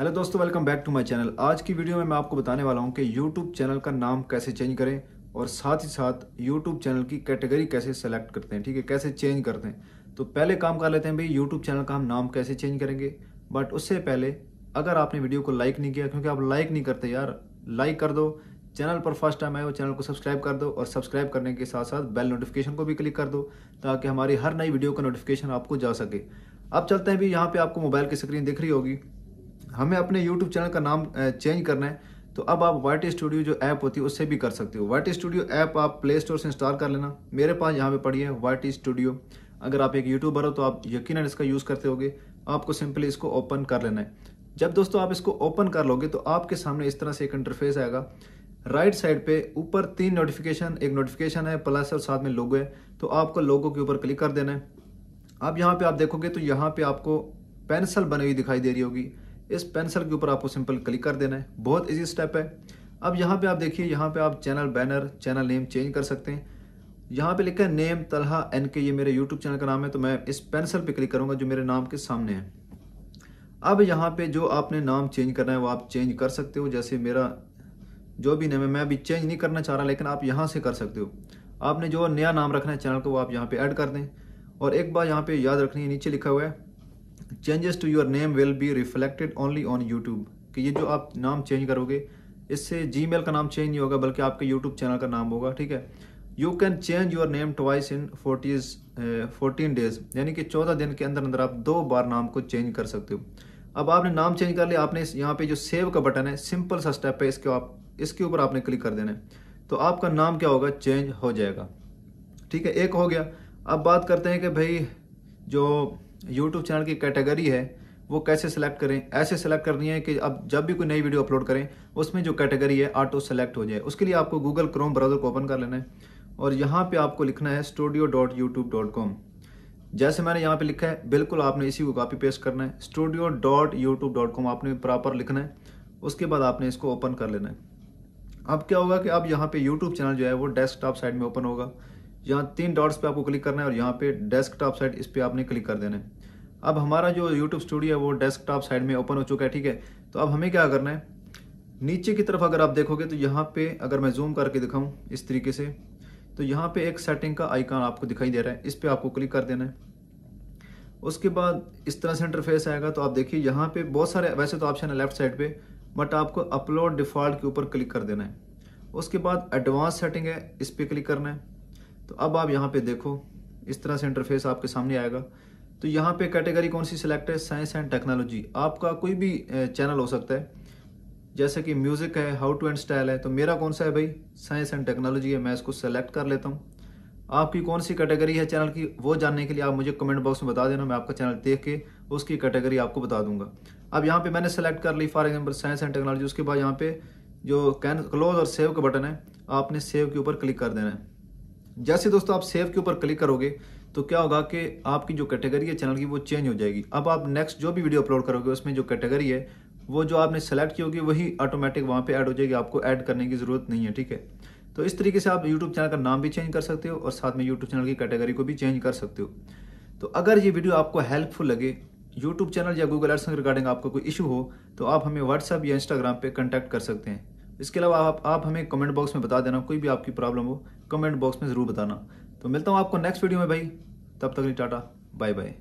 hello दोस्तों welcome back to my channel आज की वीडियो में मैं आपको बताने वाला हूं कि यूट्यूब चैनल का नाम कैसे चेंज करें और साथ ही साथ यूट्यूब चैनल की कैटेगरी कैसे सेलेक्ट करते हैं ठीक है कैसे चेंज करते हैं तो पहले काम कर लेते हैं भाई यूट्यूब चैनल का हम नाम कैसे चेंज करेंगे बट उससे पहले अगर आपने वीडियो को लाइक नहीं किया क्योंकि आप लाइक नहीं करते यार लाइक कर दो चैनल पर फर्स्ट टाइम आए हो चैनल को सब्सक्राइब कर दो और सब्सक्राइब करने के साथ साथ बेल नोटिफिकेशन को भी क्लिक कर दो ताकि हमारी हर नई वीडियो का नोटिफिकेशन आपको जा सके अब चलते हैं भी यहाँ पे आपको मोबाइल की स्क्रीन दिख रही होगी हमें अपने यूट्यूब चैनल का नाम चेंज करना है तो अब आप वाइट स्टूडियो जो ऐप होती है उससे भी कर सकते हो वाइट स्टूडियो ऐप आप प्ले स्टोर से इंस्टॉल कर लेना मेरे पास यहाँ पे पड़ी है वाइट स्टूडियो अगर आप एक यूट्यूबर हो तो आप यकीन इसका यूज़ करते होगे आपको सिंपली इसको ओपन कर लेना है जब दोस्तों आप इसको ओपन कर लोगे तो आपके सामने इस तरह से एक इंटरफेस आएगा राइट साइड पे ऊपर तीन नोटिफिकेशन एक नोटिफिकेशन है प्लस और साथ में लोगो है तो आपको लोगो के ऊपर क्लिक कर देना है अब यहाँ पे आप देखोगे तो यहाँ पे आपको पेंसिल बनी हुई दिखाई दे रही होगी इस पेंसिल के ऊपर आपको सिंपल क्लिक कर देना है बहुत ईजी स्टेप है अब यहाँ पे आप देखिए यहाँ पे आप channel banner channel name change कर सकते हैं यहाँ पे लिखा है नेम तलहा एन के ये मेरे यूट्यूब चैनल का नाम है तो मैं इस पेंसिल पे क्लिक करूँगा जो मेरे नाम के सामने है अब यहाँ पे जो आपने नाम चेंज करना है वो आप चेंज कर सकते हो जैसे मेरा जो भी नेम है मैं अभी चेंज नहीं करना चाह रहा लेकिन आप यहाँ से कर सकते हो आपने जो नया नाम रखना है चैनल को वो आप यहाँ पर ऐड कर दें और एक बार यहाँ पर याद रखनी है नीचे लिखा हुआ है changes to your name will be reflected only on YouTube कि ये जो आप नाम चेंज करोगे इससे जी का नाम चेंज नहीं होगा बल्कि आपके यूट्यूब चैनल का नाम होगा ठीक है you can change your name twice in forties fourteen days यानी कि चौदह दिन के अंदर अंदर आप दो बार नाम को चेंज कर सकते हो अब आपने नाम चेंज कर लिया आपने यहाँ पे जो सेव का बटन है सिंपल सा स्टेप है इसके आप इसके ऊपर आपने क्लिक कर देना है तो आपका नाम क्या होगा चेंज हो जाएगा ठीक है एक हो गया अब बात करते हैं कि भाई जो यूट्यूब चैनल की कैटेगरी है वो कैसे सेलेक्ट करें ऐसे सेलेक्ट करनी है कि अब जब भी कोई नई वीडियो अपलोड करें उसमें जो कैटेगरी है ऑटो सेलेक्ट हो जाए उसके लिए आपको गूगल क्रोम ब्राउज़र को ओपन कर लेना है और यहाँ पे आपको लिखना है studio dot YouTube dot com जैसे मैंने यहाँ पे लिखा है बिल्कुल आपने इसी को कॉपी पेस्ट करना है studio dot YouTube dot com आपने प्रॉपर लिखना है उसके बाद आपने इसको ओपन कर लेना है अब क्या होगा कि अब यहाँ पे यूट्यूब चैनल जो है वो डेस्कटॉप साइड में ओपन होगा यहाँ तीन डॉट्स पे आपको क्लिक करना है और यहाँ पे डेस्कटॉप साइड इस पर आपने क्लिक कर देना है अब हमारा जो यूट्यूब स्टूडियो है वो डेस्कटॉप साइड में ओपन हो चुका है ठीक है तो अब हमें क्या करना है नीचे की तरफ अगर आप देखोगे तो यहाँ पे अगर मैं जूम करके दिखाऊँ इस तरीके से तो यहाँ पे एक सेटिंग का आइकन आपको दिखाई दे रहा है इस पर आपको क्लिक कर देना है उसके बाद इस तरह से इंटरफेस आएगा तो आप देखिए यहाँ पे बहुत सारे वैसे तो ऑप्शन है लेफ्ट साइड पे बट आपको अपलोड डिफ़ॉल्ट के ऊपर क्लिक कर देना है उसके बाद एडवांस सेटिंग है इस पर क्लिक करना है तो अब आप यहाँ पे देखो इस तरह से इंटरफेस आपके सामने आएगा तो यहाँ पे कैटेगरी कौन सी सिलेक्ट है साइंस एंड टेक्नोलॉजी आपका कोई भी चैनल हो सकता है जैसे कि म्यूज़िक है हाउ टू एंड स्टाइल है तो मेरा कौन सा है भाई साइंस एंड टेक्नोलॉजी है मैं इसको सेलेक्ट कर लेता हूँ आपकी कौन सी कैटेगरी है चैनल की वो जानने के लिए आप मुझे कमेंट बॉक्स में बता देना मैं आपका चैनल देख के उसकी कैटेगरी आपको बता दूंगा अब यहाँ पे मैंने सेलेक्ट कर ली for example science and technology उसके बाद यहाँ पे जो कैन क्लोज और सेव का बटन है आपने सेव के ऊपर क्लिक कर देना है जैसे दोस्तों आप सेव के ऊपर क्लिक करोगे तो क्या होगा कि आपकी जो कैटेगरी है चैनल की वो चेंज हो जाएगी अब आप नेक्स्ट जो भी वीडियो अपलोड करोगे उसमें जो कैटेगरी है वो जो आपने सेलेक्ट की होगी वही ऑटोमेटिक वहाँ पे ऐड हो जाएगी आपको ऐड करने की ज़रूरत नहीं है ठीक है तो इस तरीके से आप यूट्यूब चैनल का नाम भी चेंज कर सकते हो और साथ में यूट्यूब चैनल की कैटेगरी को भी चेंज कर सकते हो तो अगर ये वीडियो आपको हेल्पफुल लगे यूट्यूब चैनल या गूगल एड्स रिगार्डिंग आपको कोई इशू हो तो आप हमें व्हाट्सअप या इंस्टाग्राम पर कॉन्टैक्ट कर सकते हैं इसके अलावा आप आप हमें कमेंट बॉक्स में बता देना कोई भी आपकी प्रॉब्लम हो कमेंट बॉक्स में ज़रूर बताना तो मिलता हूँ आपको नेक्स्ट वीडियो में भाई तब तक नहीं टाटा बाय बाय